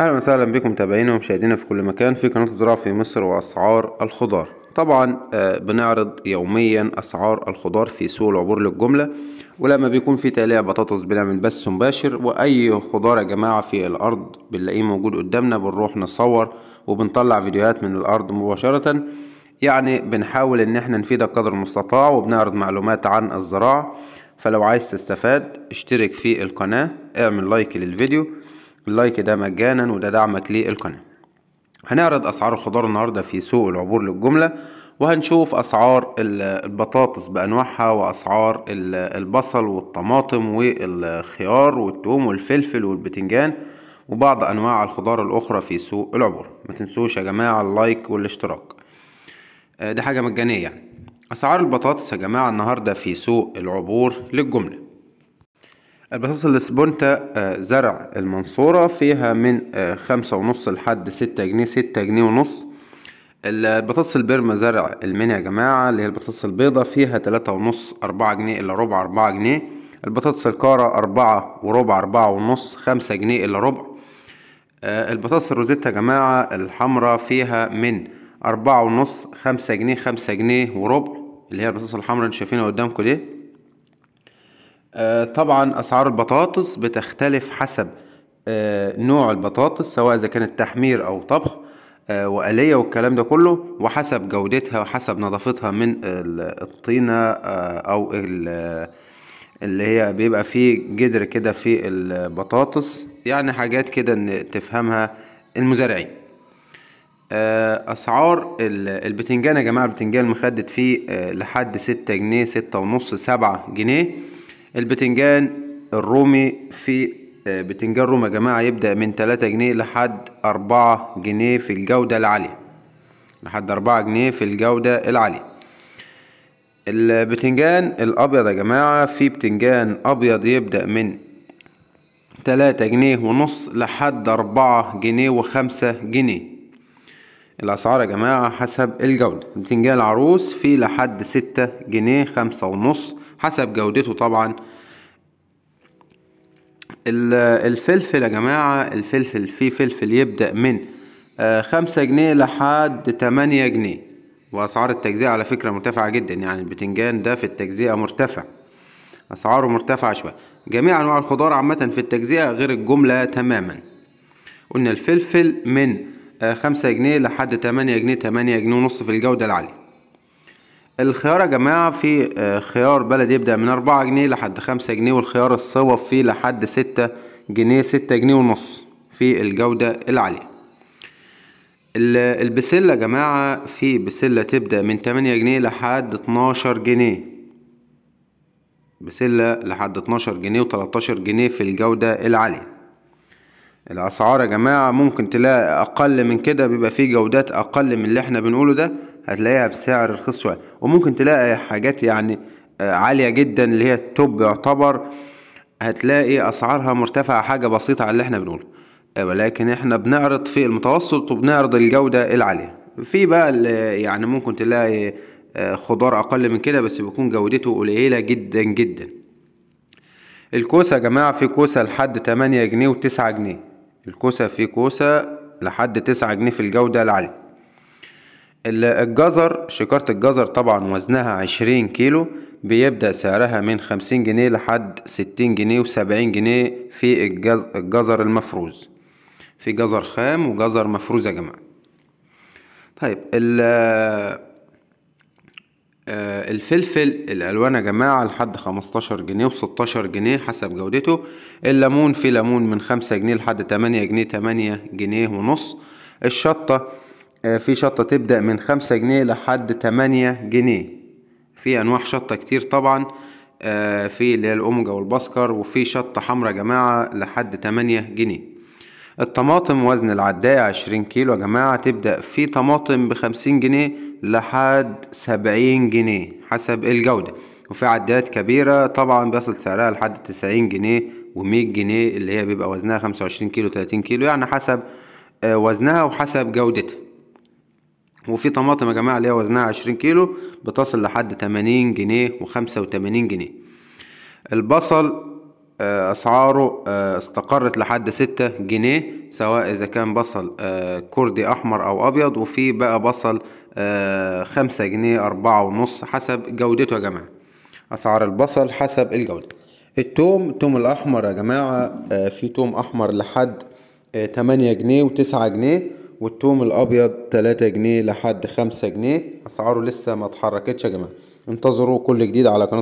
اهلا وسهلا بكم متابعينا ومشاهدينا في كل مكان في قناه الزراعه في مصر واسعار الخضار طبعا آه، بنعرض يوميا اسعار الخضار في سوق العبور للجمله ولما بيكون في تقليع بطاطس بنعمل بث مباشر واي خضار يا جماعه في الارض بنلاقيه موجود قدامنا بنروح نصور وبنطلع فيديوهات من الارض مباشره يعني بنحاول ان احنا نفيدك قدر المستطاع وبنعرض معلومات عن الزراعه فلو عايز تستفاد اشترك في القناه اعمل لايك للفيديو اللايك ده مجانا وده دعمك للقناة هنعرض أسعار الخضار النهاردة في سوق العبور للجملة وهنشوف أسعار البطاطس بأنواعها وأسعار البصل والطماطم والخيار والثوم والفلفل والبتنجان وبعض أنواع الخضار الأخرى في سوق العبور ما تنسوش يا جماعة اللايك والاشتراك ده آه، حاجة مجانية يعني أسعار البطاطس يا جماعة النهاردة في سوق العبور للجملة البطاطس السبونتا آه، زرع المنصورة فيها من آه، خمسة ونص لحد ستة جنيه ستة جنيه ونص البطاطس البرمة زرع المنيا يا جماعة اللي هي البطاطس البيضة فيها تلاتة ونص أربعة جنيه إلا ربع أربعة جنيه البطاطس الكارة أربعة وربع أربعة ونص خمسة جنيه إلا ربع آه، البطاطس الروزيتا يا جماعة الحمرا فيها من أربعة ونص خمسة جنيه خمسة جنيه وربع اللي هي البطاطس الحمرا اللي شايفينها قدامكم دي آه، طبعا اسعار البطاطس بتختلف حسب آه، نوع البطاطس سواء اذا كانت تحمير او طبخ آه، وآلية والكلام ده كله وحسب جودتها وحسب نظافتها من الطينة أو اللي هي بيبقى فيه جدر كده في البطاطس يعني حاجات كده إن تفهمها المزارعين أسعار البتنجان يا جماعة البتنجان المخدد فيه لحد ستة جنيه ستة ونص سبعة جنيه البتنجان الرومي في آه، بتنجان روما يا جماعة يبدأ من تلاتة جنيه لحد أربعة جنيه في الجودة العالية لحد أربعة جنيه في الجودة العالية البتنجان الأبيض يا جماعة في بتنجان أبيض يبدأ من تلاتة جنيه ونص لحد أربعة جنيه وخمسة جنيه الأسعار يا جماعة حسب الجودة البتنجان العروس في لحد ستة جنيه خمسة ونص حسب جودته طبعا الفلفل يا جماعة الفلفل في فلفل يبدأ من آه، خمسة جنيه لحد تمانية جنيه وأسعار التجزئة على فكرة مرتفعة جدا يعني البتنجان ده في التجزئة مرتفع أسعاره مرتفعة شوية جميع أنواع الخضار عامة في التجزئة غير الجملة تماما قلنا الفلفل من آه، خمسة جنيه لحد تمانية جنيه تمانية جنيه ونص في الجودة العالية الخيار يا جماعة في آه، خيار بلدي يبدأ من أربعة جنيه لحد خمسة جنيه والخيار الصوب فيه لحد ستة جنيه ستة جنيه ونص في الجودة العالية البسلة يا جماعة في بسلة تبدأ من تمانية جنيه لحد اتناشر جنيه بسلة لحد اتناشر جنيه وتلاتاشر جنيه في الجودة العالية الأسعار يا جماعة ممكن تلاقي أقل من كده بيبقى فيه جودات أقل من اللي احنا بنقوله ده هتلاقيها بسعر رخيص شويه وممكن تلاقي حاجات يعني آه، عاليه جدا اللي هي التوب يعتبر هتلاقي اسعارها مرتفعه حاجه بسيطه على اللي احنا بنقوله آه، ولكن احنا بنعرض في المتوسط وبنعرض الجوده العاليه في بقى يعني ممكن تلاقي آه، خضار اقل من كده بس بيكون جودته قليله جدا جدا الكوسه يا جماعه في كوسه لحد 8 جنيه و9 جنيه الكوسه في كوسه لحد 9 جنيه في الجوده العاليه الجزر شكارة الجزر طبعا وزنها عشرين كيلو بيبدأ سعرها من خمسين جنيه لحد ستين جنيه وسبعين جنيه في الجزر المفروز في جزر خام وجزر مفروز يا جماعة طيب آه، الفلفل الالوان يا جماعه لحد خمستاشر جنيه وستاشر جنيه حسب جودته الليمون في ليمون من خمسة جنيه لحد تمانية جنيه تمانية جنيه ونص الشطه آه، في شطة تبدأ من خمسة جنيه لحد تمانية جنيه في أنواع شطة كتير طبعا آه، في اللي هي الأومجا والبسكر وفي شطة حمرا جماعة لحد تمانية جنيه الطماطم وزن العداية عشرين كيلو يا جماعة تبدأ في طماطم بخمسين جنيه لحد سبعين جنيه حسب الجودة وفي عدايات كبيرة طبعا بيصل سعرها لحد تسعين جنيه ومية جنيه اللي هي بيبقى وزنها خمسة وعشرين كيلو تلاتين كيلو يعني حسب آه، وزنها وحسب جودتها وفي طماطم يا جماعه اللي هي وزنها عشرين كيلو بتصل لحد تمانين جنيه وخمسة وتمانين جنيه البصل آه، اسعاره آه، استقرت لحد ستة جنيه سواء اذا كان بصل آه، كردي احمر او ابيض وفي بقى بصل خمسة جنيه أربعة ونص حسب جودته يا جماعة أسعار البصل حسب الجودة التوم التوم الأحمر يا جماعة في توم أحمر لحد تمانية جنيه وتسعة جنيه والثوم الابيض 3 جنيه لحد 5 جنيه اسعاره لسه ما اتحركتش يا جماعه انتظروا كل جديد على قناه